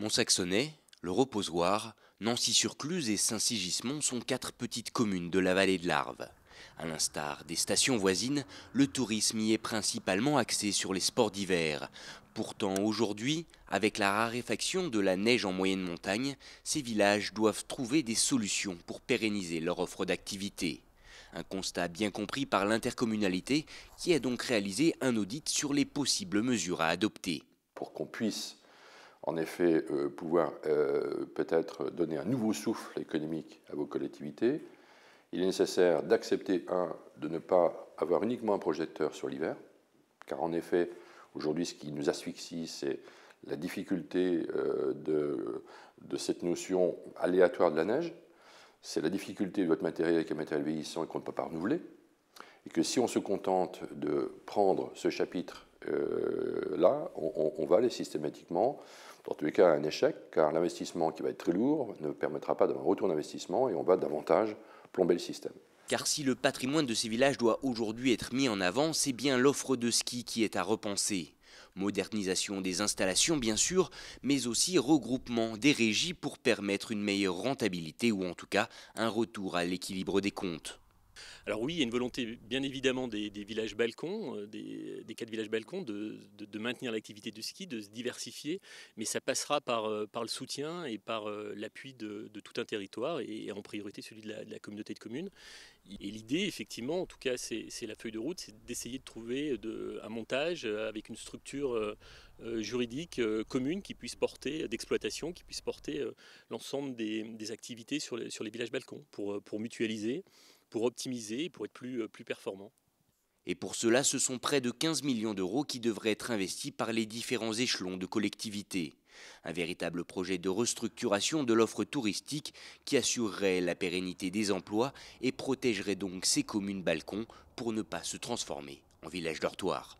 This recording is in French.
mont le Reposoir, Nancy-sur-Cluse et Saint-Sigismond sont quatre petites communes de la vallée de l'Arve. À l'instar des stations voisines, le tourisme y est principalement axé sur les sports d'hiver. Pourtant, aujourd'hui, avec la raréfaction de la neige en moyenne montagne, ces villages doivent trouver des solutions pour pérenniser leur offre d'activité. Un constat bien compris par l'intercommunalité qui a donc réalisé un audit sur les possibles mesures à adopter. Pour qu'on puisse en effet euh, pouvoir euh, peut-être donner un nouveau souffle économique à vos collectivités, il est nécessaire d'accepter, un, de ne pas avoir uniquement un projecteur sur l'hiver, car en effet, aujourd'hui, ce qui nous asphyxie, c'est la difficulté euh, de, cette notion aléatoire de la neige, c'est la difficulté de votre matériel qui est un matériel vieillissant et qu'on ne peut pas renouveler, et que si on se contente de prendre ce chapitre-là, euh, on, on, va aller systématiquement, dans tous les cas, à un échec, car l'investissement qui va être très lourd ne permettra pas d'avoir un retour d'investissement et on va davantage plomber le système. Car si le patrimoine de ces villages doit aujourd'hui être mis en avant, c'est bien l'offre de ski qui est à repenser. Modernisation des installations, bien sûr, mais aussi regroupement des régies pour permettre une meilleure rentabilité ou en tout cas un retour à l'équilibre des comptes. Alors oui, il y a une volonté bien évidemment des, villages balcons, euh, des, quatre villages balcons, de, maintenir l'activité du ski, de se diversifier, mais ça passera par, euh, le soutien et par euh, l'appui de, tout un territoire, et, en priorité celui de la, communauté de communes. Et l'idée, effectivement, en tout cas, c'est la feuille de route, c'est d'essayer de trouver un montage avec une structure juridique commune qui puisse porter d'exploitation, qui puisse porter l'ensemble des, activités sur les, villages balcons pour mutualiser pour optimiser pour être plus, euh, plus performant. Et pour cela, ce sont près de 15 millions d'euros qui devraient être investis par les différents échelons de collectivités. Un véritable projet de restructuration de l'offre touristique qui assurerait la pérennité des emplois et protégerait donc ces communes balcons pour ne pas se transformer en village dortoir.